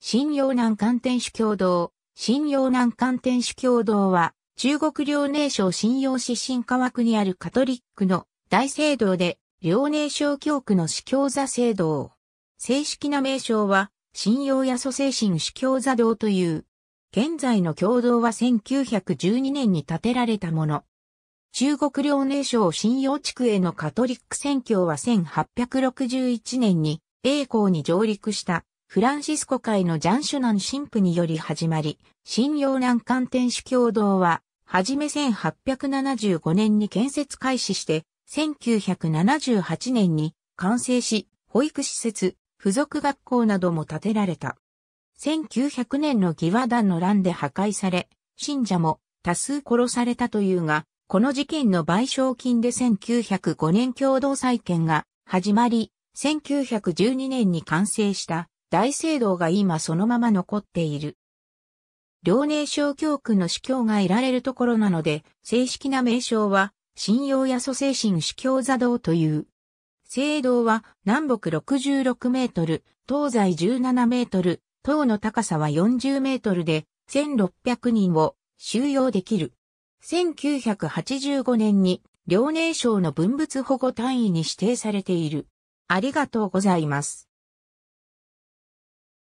新洋南関天主教堂。新洋南関天主教堂は、中国遼寧省新洋市新川区にあるカトリックの大聖堂で、遼寧省教区の司教座聖堂。正式な名称は、新洋や蘇精神司教座堂という。現在の教堂は1912年に建てられたもの。中国遼寧省新洋地区へのカトリック宣教は1861年に英光に上陸したフランシスコ会のジャン・シュナン神父により始まり、信用難関天主教堂は、はじめ1875年に建設開始して、1978年に完成し、保育施設、付属学校なども建てられた。1900年の疑和団の乱で破壊され、信者も多数殺されたというが、この事件の賠償金で1905年共同再建が始まり、1912年に完成した大聖堂が今そのまま残っている。遼寧省教区の司教が得られるところなので、正式な名称は、信用や蘇生神司教座堂という。聖堂は南北66メートル、東西17メートル、塔の高さは40メートルで、1600人を収容できる。1985年に、遼寧省の文物保護単位に指定されている。ありがとうございます。